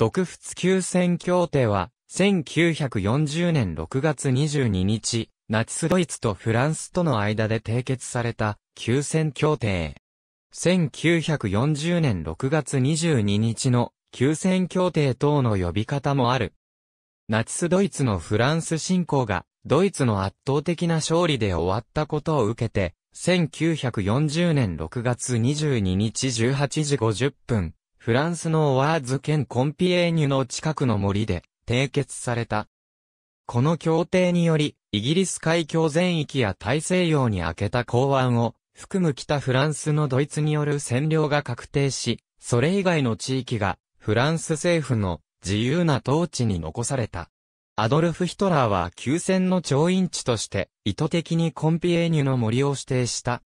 独仏休戦協定は、1940年6月22日、ナチスドイツとフランスとの間で締結された、休戦協定。1940年6月22日の、休戦協定等の呼び方もある。ナチスドイツのフランス侵攻が、ドイツの圧倒的な勝利で終わったことを受けて、1940年6月22日18時50分、フランスのワーズ県コンピエーニュの近くの森で締結された。この協定により、イギリス海峡全域や大西洋に開けた港湾を含む北フランスのドイツによる占領が確定し、それ以外の地域がフランス政府の自由な統治に残された。アドルフ・ヒトラーは休戦の調印地として意図的にコンピエーニュの森を指定した。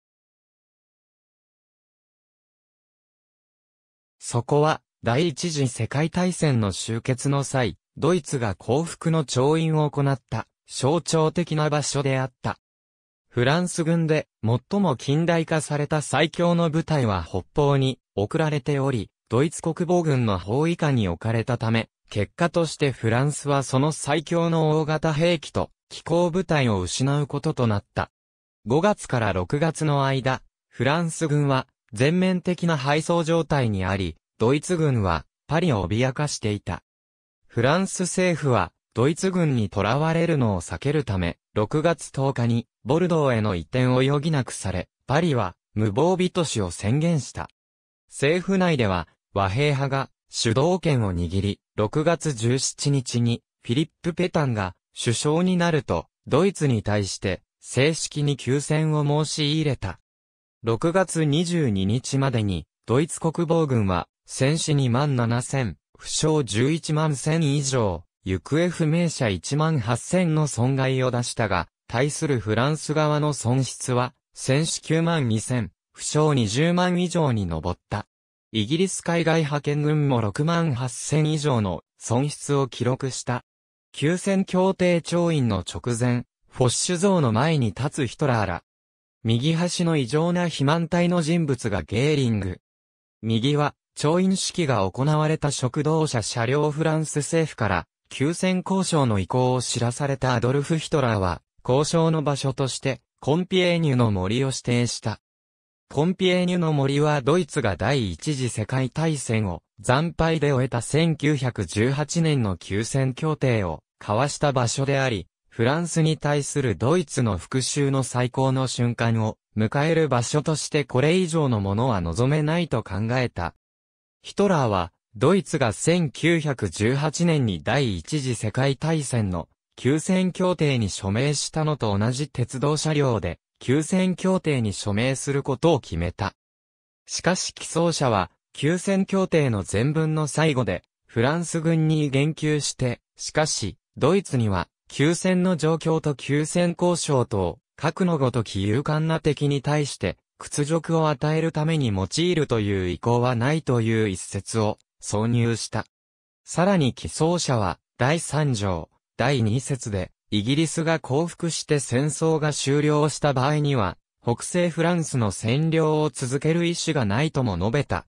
そこは、第一次世界大戦の終結の際、ドイツが降伏の調印を行った象徴的な場所であった。フランス軍で最も近代化された最強の部隊は北方に送られており、ドイツ国防軍の包囲下に置かれたため、結果としてフランスはその最強の大型兵器と機構部隊を失うこととなった。5月から6月の間、フランス軍は全面的な敗走状態にあり、ドイツ軍はパリを脅かしていた。フランス政府はドイツ軍に囚われるのを避けるため、6月10日にボルドーへの移転を余儀なくされ、パリは無防備都市を宣言した。政府内では和平派が主導権を握り、6月17日にフィリップ・ペタンが首相になると、ドイツに対して正式に休戦を申し入れた。6月22日までに、ドイツ国防軍は、戦死2万7千、負傷11万1000以上、行方不明者1万8千の損害を出したが、対するフランス側の損失は、戦死9万2千、負傷20万以上に上った。イギリス海外派遣軍も6万8千以上の損失を記録した。休戦協定調印の直前、フォッシュ像の前に立つヒトラーら、右端の異常な肥満体の人物がゲーリング。右は、調印式が行われた食堂車車両フランス政府から、休戦交渉の意向を知らされたアドルフ・ヒトラーは、交渉の場所として、コンピエーニュの森を指定した。コンピエーニュの森はドイツが第一次世界大戦を惨敗で終えた1918年の休戦協定を交わした場所であり、フランスに対するドイツの復讐の最高の瞬間を迎える場所としてこれ以上のものは望めないと考えた。ヒトラーは、ドイツが1918年に第一次世界大戦の休戦協定に署名したのと同じ鉄道車両で休戦協定に署名することを決めた。しかし起草者は休戦協定の全文の最後でフランス軍に言及して、しかしドイツには休戦の状況と休戦交渉と、核のごとき勇敢な敵に対して、屈辱を与えるために用いるという意向はないという一節を挿入した。さらに寄贈者は、第3条、第2節で、イギリスが降伏して戦争が終了した場合には、北西フランスの占領を続ける意思がないとも述べた。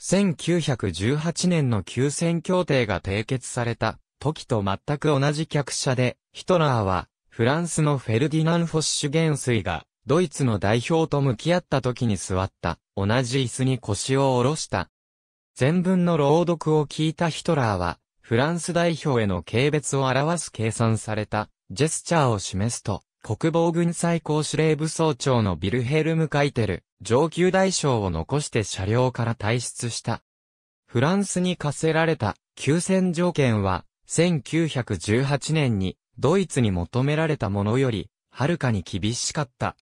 1918年の休戦協定が締結された時と全く同じ客車で、ヒトラーはフランスのフェルディナン・フォッシュ元帥がドイツの代表と向き合った時に座った同じ椅子に腰を下ろした。全文の朗読を聞いたヒトラーは、フランス代表への軽蔑を表す計算されたジェスチャーを示すと、国防軍最高司令部総長のビルヘルム・カイテル、上級大将を残して車両から退出した。フランスに課せられた休戦条件は、1918年にドイツに求められたものより、はるかに厳しかった。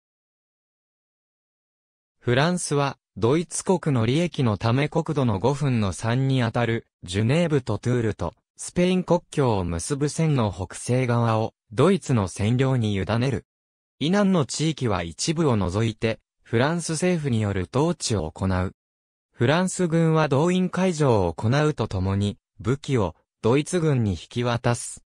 フランスは、ドイツ国の利益のため国土の5分の3にあたる、ジュネーブとトゥールと、スペイン国境を結ぶ線の北西側を、ドイツの占領に委ねる。イナンの地域は一部を除いて、フランス政府による統治を行う。フランス軍は動員解除を行うとともに、武器をドイツ軍に引き渡す。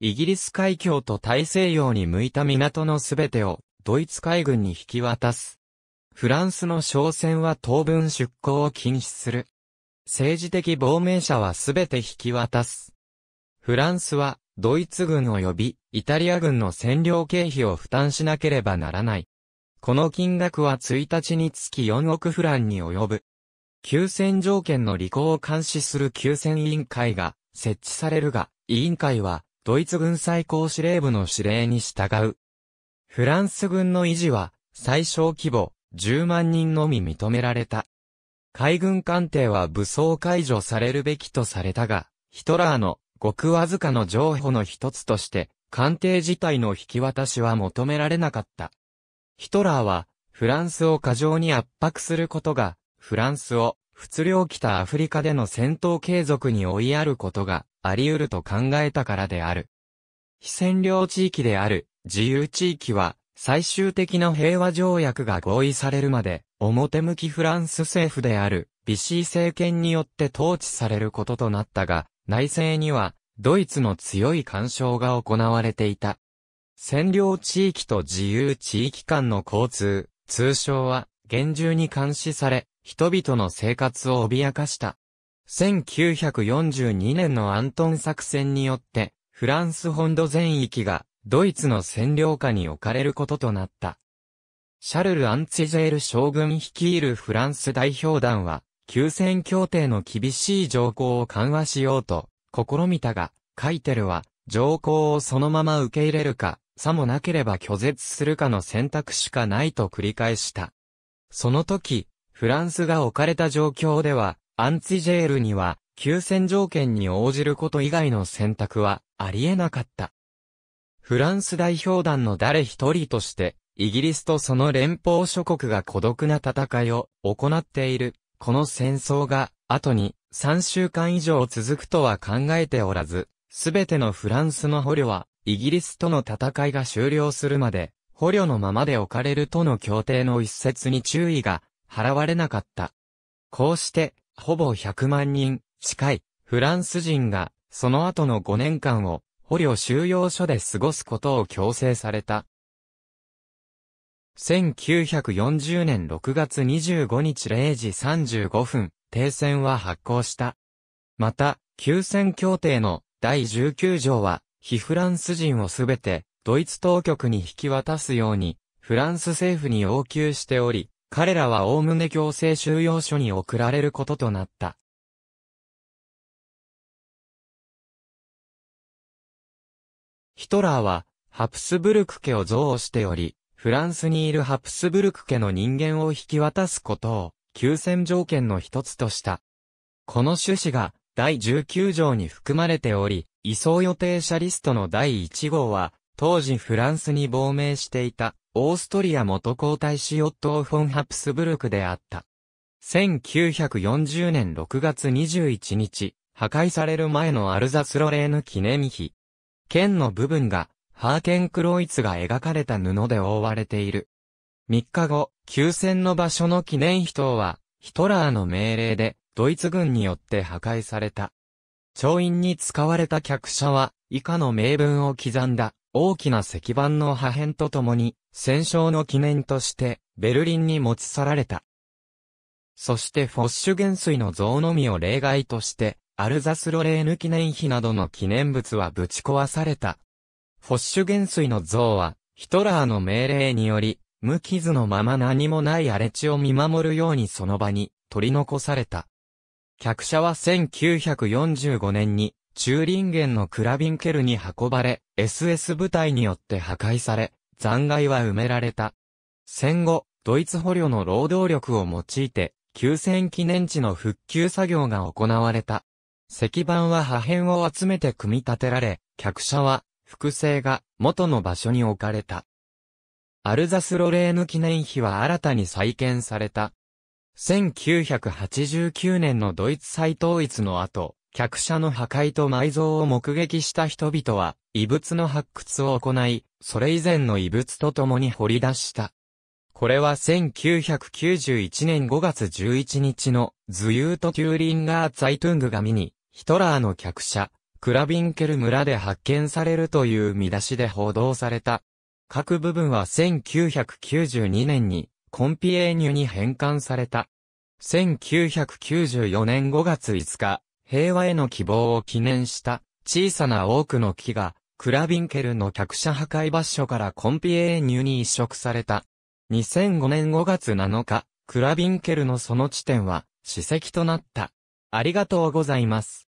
イギリス海峡と大西洋に向いた港のすべてをドイツ海軍に引き渡す。フランスの商船は当分出港を禁止する。政治的亡命者はすべて引き渡す。フランスはドイツ軍及びイタリア軍の占領経費を負担しなければならない。この金額は1日につき4億フランに及ぶ。休戦条件の履行を監視する休戦委員会が設置されるが、委員会はドイツ軍最高司令部の指令に従う。フランス軍の維持は最小規模10万人のみ認められた。海軍艦艇は武装解除されるべきとされたが、ヒトラーのごくわずかの譲歩の一つとして、官邸自体の引き渡しは求められなかった。ヒトラーは、フランスを過剰に圧迫することが、フランスを、不良北アフリカでの戦闘継続に追いやることがあり得ると考えたからである。非占領地域である自由地域は最終的な平和条約が合意されるまで表向きフランス政府であるビシー政権によって統治されることとなったが内政には、ドイツの強い干渉が行われていた。占領地域と自由地域間の交通、通商は厳重に監視され、人々の生活を脅かした。1942年のアントン作戦によって、フランス本土全域がドイツの占領下に置かれることとなった。シャルル・アンツィジェール将軍率いるフランス代表団は、休戦協定の厳しい条項を緩和しようと、試みたが、カイテルは、条項をそのまま受け入れるか、さもなければ拒絶するかの選択しかないと繰り返した。その時、フランスが置かれた状況では、アンツィジェールには、休戦条件に応じること以外の選択はありえなかった。フランス代表団の誰一人として、イギリスとその連邦諸国が孤独な戦いを行っているこの戦争が、後に、3週間以上続くとは考えておらず、すべてのフランスの捕虜は、イギリスとの戦いが終了するまで、捕虜のままで置かれるとの協定の一節に注意が払われなかった。こうして、ほぼ100万人近いフランス人が、その後の5年間を捕虜収容所で過ごすことを強制された。1940年6月25日0時35分、停戦は発効した。また、休戦協定の第19条は、非フランス人をすべて、ドイツ当局に引き渡すように、フランス政府に要求しており、彼らは概ね強制収容所に送られることとなった。ヒトラーは、ハプスブルク家を憎悪しており、フランスにいるハプスブルク家の人間を引き渡すことを、休戦条件の一つとした。この趣旨が、第19条に含まれており、移送予定者リストの第1号は、当時フランスに亡命していた、オーストリア元皇太子オットー・フォン・ハプスブルクであった。1940年6月21日、破壊される前のアルザスロレーヌ記念碑。県の部分がハーケンクロイツが描かれた布で覆われている。3日後、休戦の場所の記念碑等は、ヒトラーの命令で、ドイツ軍によって破壊された。調印に使われた客車は、以下の名文を刻んだ、大きな石板の破片とともに、戦勝の記念として、ベルリンに持ち去られた。そしてフォッシュ元帥の像のみを例外として、アルザスロレーヌ記念碑などの記念物はぶち壊された。フォッシュ元帥の像は、ヒトラーの命令により、無傷のまま何もない荒れ地を見守るようにその場に取り残された。客車は1945年に、ンゲ源のクラビンケルに運ばれ、SS 部隊によって破壊され、残骸は埋められた。戦後、ドイツ捕虜の労働力を用いて、休戦記念地の復旧作業が行われた。石板は破片を集めて組み立てられ、客車は複製が元の場所に置かれた。アルザス・ロレーヌ記念碑は新たに再建された。1989年のドイツ再統一の後、客車の破壊と埋蔵を目撃した人々は、遺物の発掘を行い、それ以前の遺物と共に掘り出した。これは1991年5月11日の、ズユート・キューリンガー・ツァイトゥングが見に、ヒトラーの客車、クラビンケル村で発見されるという見出しで報道された。各部分は1992年にコンピエーニュに返還された。1994年5月5日、平和への希望を記念した小さな多くの木がクラビンケルの客車破壊場所からコンピエーニュに移植された。2005年5月7日、クラビンケルのその地点は史跡となった。ありがとうございます。